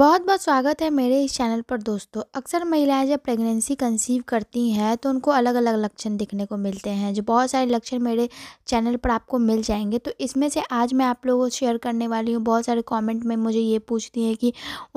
बहुत बहुत स्वागत है मेरे इस चैनल पर दोस्तों अक्सर महिलाएं जब प्रेगनेंसी कंसीव करती हैं तो उनको अलग अलग लक्षण दिखने को मिलते हैं जो बहुत सारे लक्षण मेरे चैनल पर आपको मिल जाएंगे तो इसमें से आज मैं आप लोगों को शेयर करने वाली हूँ बहुत सारे कमेंट में मुझे ये पूछती हैं कि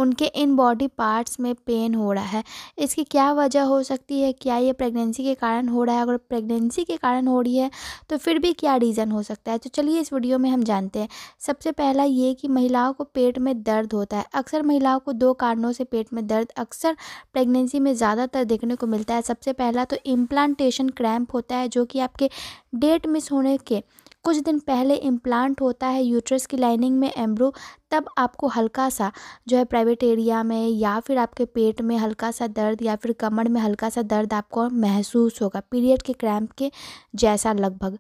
उनके इन बॉडी पार्ट्स में पेन हो रहा है इसकी क्या वजह हो सकती है क्या ये प्रेगनेंसी के कारण हो रहा है अगर प्रेगनेंसी के कारण हो रही है तो फिर भी क्या रीज़न हो सकता है तो चलिए इस वीडियो में हम जानते हैं सबसे पहला ये कि महिलाओं को पेट में दर्द होता है अक्सर महिला महिलाओं को दो कारणों से पेट में दर्द अक्सर प्रेगनेंसी में ज़्यादातर देखने को मिलता है सबसे पहला तो इम्प्लांटेशन क्रैम्प होता है जो कि आपके डेट मिस होने के कुछ दिन पहले इम्प्लांट होता है यूट्रस की लाइनिंग में एम्ब्रो तब आपको हल्का सा जो है प्राइवेट एरिया में या फिर आपके पेट में हल्का सा दर्द या फिर कमर में हल्का सा दर्द आपको महसूस होगा पीरियड के क्रैम्प के जैसा लगभग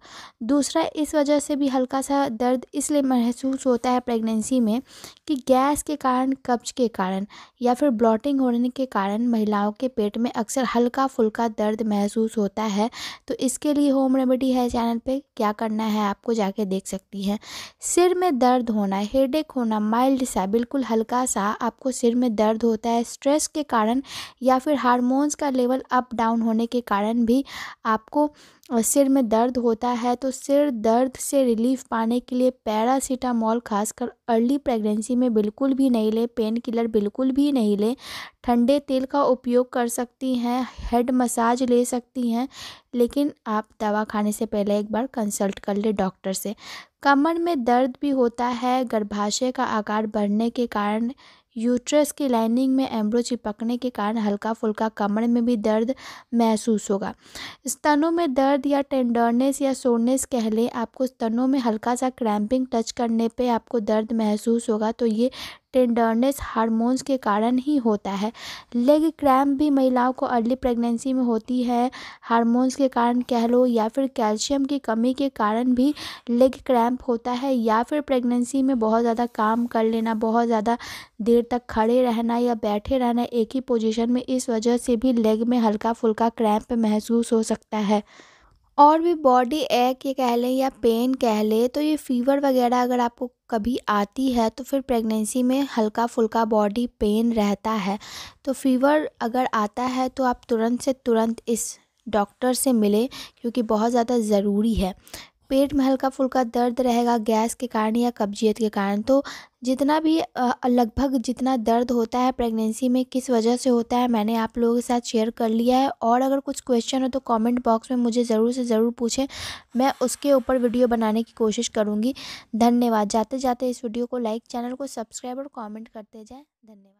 दूसरा इस वजह से भी हल्का सा दर्द इसलिए महसूस होता है प्रेगनेंसी में कि गैस के कारण कब्ज के कारण या फिर ब्लॉटिंग होने के कारण महिलाओं के पेट में अक्सर हल्का फुल्का दर्द महसूस होता है तो इसके लिए होम रेमेडी है चैनल पर क्या करना है आपको जाके देख सकती हैं सिर में दर्द होना हेडेक होना माइल्ड सा बिल्कुल हल्का सा आपको सिर में दर्द होता है स्ट्रेस के कारण या फिर हारमोन्स का लेवल अप डाउन होने के कारण भी आपको सिर में दर्द होता है तो सिर दर्द से रिलीफ पाने के लिए पैरासीटामॉल खासकर अर्ली प्रेगनेंसी में बिल्कुल भी नहीं लें पेन किलर बिल्कुल भी नहीं लें ठंडे तेल का उपयोग कर सकती हैं हेड मसाज ले सकती हैं लेकिन आप दवा खाने से पहले एक बार कंसल्ट कर ले डॉक्टर से कमर में दर्द भी होता है गर्भाशय का आकार बढ़ने के कारण यूट्रस की लाइनिंग में एम्ब्रो चिपकने के कारण हल्का फुल्का कमर में भी दर्द महसूस होगा स्तनों में दर्द या टेंडरनेस या सोरनेस कह लें आपको स्तनों में हल्का सा क्रैम्पिंग टच करने पे आपको दर्द महसूस होगा तो ये टेंडरनेस हार्मोन्स के कारण ही होता है लेग क्रैम्प भी महिलाओं को अर्ली प्रेगनेंसी में होती है हार्मोन्स के कारण कह लो या फिर कैल्शियम की कमी के कारण भी लेग क्रैम्प होता है या फिर प्रेगनेंसी में बहुत ज़्यादा काम कर लेना बहुत ज़्यादा देर तक खड़े रहना या बैठे रहना एक ही पोजिशन में इस वजह से भी लेग में हल्का फुल्का क्रैम्प महसूस हो सकता है और भी बॉडी एक ये कह लें या पेन कह लें तो ये फ़ीवर वगैरह अगर आपको कभी आती है तो फिर प्रेगनेंसी में हल्का फुल्का बॉडी पेन रहता है तो फ़ीवर अगर आता है तो आप तुरंत से तुरंत इस डॉक्टर से मिलें क्योंकि बहुत ज़्यादा ज़रूरी है पेट में हल्का फुल्का दर्द रहेगा गैस के कारण या कब्जियत के कारण तो जितना भी लगभग जितना दर्द होता है प्रेगनेंसी में किस वजह से होता है मैंने आप लोगों के साथ शेयर कर लिया है और अगर कुछ क्वेश्चन हो तो कमेंट बॉक्स में मुझे ज़रूर से ज़रूर पूछें मैं उसके ऊपर वीडियो बनाने की कोशिश करूँगी धन्यवाद जाते जाते इस वीडियो को लाइक चैनल को सब्सक्राइब और कॉमेंट करते जाएँ धन्यवाद